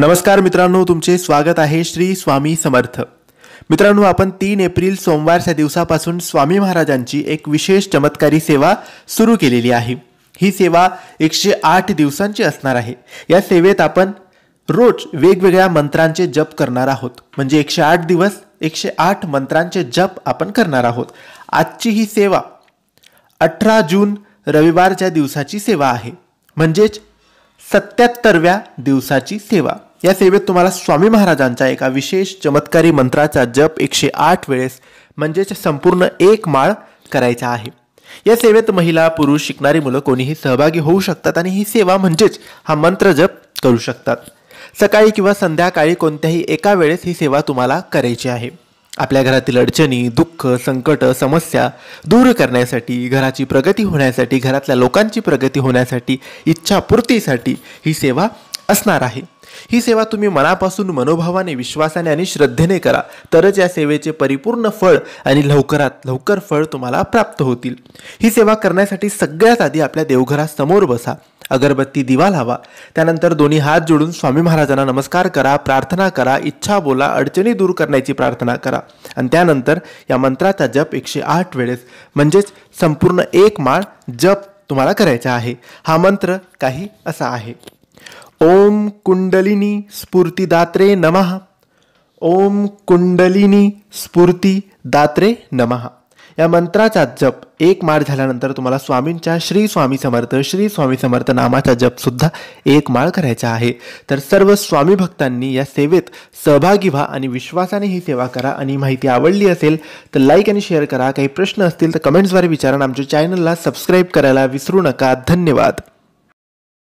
नमस्कार मित्रांनो तुमचे स्वागत आहे श्री स्वामी समर्थ मित्रांनो आपण तीन एप्रिल सोमवारच्या दिवसापासून स्वामी महाराजांची एक विशेष चमत्कारी सेवा सुरू केलेली आहे ही सेवा एकशे आठ दिवसांची असणार आहे या सेवेत आपण रोज वेगवेगळ्या मंत्रांचे जप करणार आहोत म्हणजे एकशे आठ दिवस एकशे आठ मंत्रांचे जप आपण करणार आहोत आजची ही सेवा अठरा जून रविवारच्या दिवसाची सेवा आहे म्हणजेच सत्याहत्तरव्या दिवसाची सेवा या सेवेत तुम्हाला स्वामी महाराजांच्या एका विशेष चमत्कारी मंत्राचा जप एकशे आठ वेळेस म्हणजेच संपूर्ण एक माळ करायचा आहे या सेवेत महिला पुरुष शिकणारी मुलं कोणीही सहभागी होऊ शकतात आणि ही सेवा म्हणजेच हा मंत्र जप करू शकतात सकाळी किंवा संध्याकाळी कोणत्याही एका वेळेस ही सेवा तुम्हाला करायची आहे आपल्या घरातील अडचणी दुःख संकट समस्या दूर करण्यासाठी घराची प्रगती होण्यासाठी घरातल्या लोकांची प्रगती होण्यासाठी इच्छापूर्तीसाठी ही सेवा असणार आहे ही सेवा तुम्ही मनापासून मनोभावाने विश्वासाने आणि श्रद्धेने करा तरच या सेवेचे परिपूर्ण फळ आणि लवकरात लवकर फळ तुम्हाला प्राप्त होतील ही सेवा करण्यासाठी सगळ्यात आधी आपल्या देवघरासमोर बसा अगरबत्ती दिवा लावा त्यानंतर दोन्ही हात जोडून स्वामी महाराजांना नमस्कार करा प्रार्थना करा इच्छा बोला अडचणी दूर करण्याची प्रार्थना करा आणि त्यानंतर या मंत्राचा जप एकशे आठ वेळेस म्हणजेच संपूर्ण एक माळ जप तुम्हाला करायचा आहे हा मंत्र काही असा आहे ओम कुंडलिनी स्फूर्तीदात्रे नमः ओम कुंडलिनी स्फूर्ती दात्रे नमः या मंत्राचा जप एक माळ झाल्यानंतर तुम्हाला स्वामींच्या श्री स्वामी समर्थ श्री स्वामी समर्थ नामाचा जपसुद्धा एक माळ करायचा आहे तर सर्व स्वामी भक्तांनी या सेवेत सहभागी व्हा आणि विश्वासाने ही सेवा करा आणि माहिती आवडली असेल तर लाईक आणि शेअर करा काही प्रश्न असतील तर कमेंट्सद्वारे विचारा आमच्या चॅनलला सबस्क्राईब करायला विसरू नका धन्यवाद